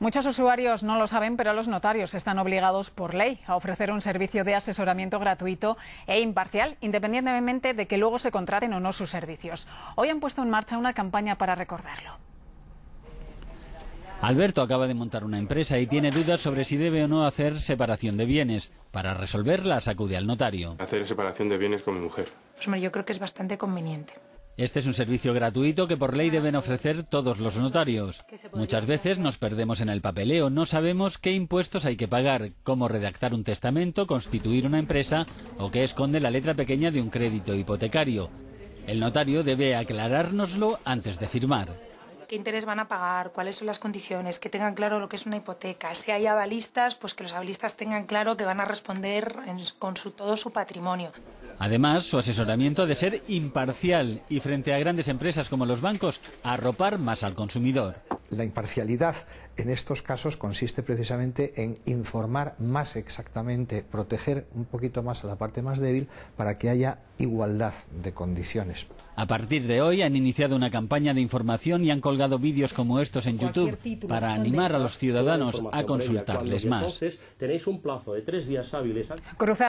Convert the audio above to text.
Muchos usuarios no lo saben, pero los notarios están obligados por ley a ofrecer un servicio de asesoramiento gratuito e imparcial, independientemente de que luego se contraten o no sus servicios. Hoy han puesto en marcha una campaña para recordarlo. Alberto acaba de montar una empresa y tiene dudas sobre si debe o no hacer separación de bienes. Para resolverla, acude al notario. Hacer separación de bienes con mi mujer. Pues, yo creo que es bastante conveniente. Este es un servicio gratuito que por ley deben ofrecer todos los notarios. Muchas veces nos perdemos en el papeleo, no sabemos qué impuestos hay que pagar, cómo redactar un testamento, constituir una empresa o qué esconde la letra pequeña de un crédito hipotecario. El notario debe aclarárnoslo antes de firmar qué interés van a pagar, cuáles son las condiciones, que tengan claro lo que es una hipoteca. Si hay avalistas, pues que los avalistas tengan claro que van a responder con todo su patrimonio. Además, su asesoramiento ha de ser imparcial y frente a grandes empresas como los bancos, arropar más al consumidor. La imparcialidad en estos casos consiste precisamente en informar más exactamente, proteger un poquito más a la parte más débil para que haya igualdad de condiciones. A partir de hoy han iniciado una campaña de información y han colgado vídeos como estos en YouTube para animar a los ciudadanos a consultarles más. Tenéis un plazo de tres días hábiles.